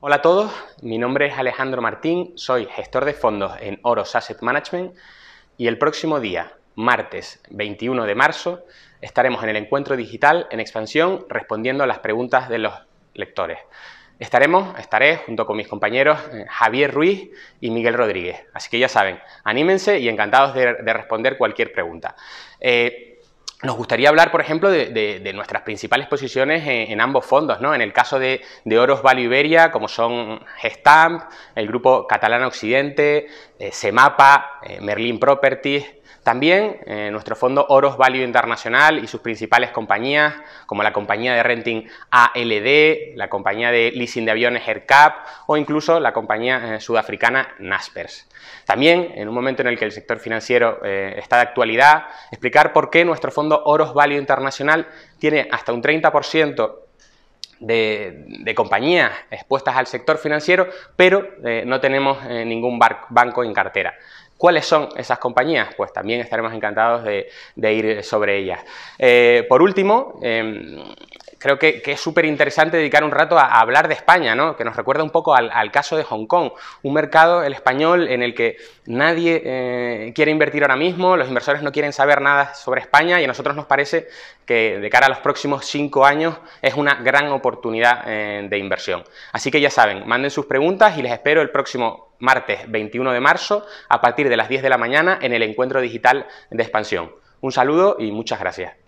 Hola a todos, mi nombre es Alejandro Martín, soy gestor de fondos en Oros Asset Management y el próximo día, martes 21 de marzo, estaremos en el encuentro digital en expansión respondiendo a las preguntas de los lectores. Estaremos, estaré junto con mis compañeros eh, Javier Ruiz y Miguel Rodríguez. Así que ya saben, anímense y encantados de, responder cualquier pregunta. Eh, nos gustaría hablar, por ejemplo, de, nuestras principales posiciones en, ambos fondos, ¿no? En el caso de, Oros Value Iberia, como son Gestamp, el grupo Catalana Occidente, eh, Semapa, eh, Merlin Properties, también eh, nuestro fondo Oros Value Internacional y sus principales compañías, como la compañía de renting ALD, la compañía de leasing de aviones AirCap o incluso la compañía eh, sudafricana Naspers. También, en un momento en el que el sector financiero eh, está de actualidad, explicar por qué nuestro fondo Oros Value Internacional tiene hasta un 30% de, compañías expuestas al sector financiero, pero no tenemos ningún banco en cartera. ¿Cuáles son esas compañías? Pues también estaremos encantados de, ir sobre ellas. Eh, por último, em, creo que, es súper interesante dedicar un rato a, hablar de España, ¿no? que nos recuerda un poco al, caso de Hong Kong, un mercado, el español, en el que nadie eh, quiere invertir ahora mismo, los inversores no quieren saber nada sobre España y a nosotros nos parece que de cara a los próximos cinco años es una gran oportunidad eh, de inversión. Así que ya saben, manden sus preguntas y les espero el próximo martes 21 de marzo a partir de las 10 de la mañana en el encuentro digital de expansión. Un saludo y muchas gracias.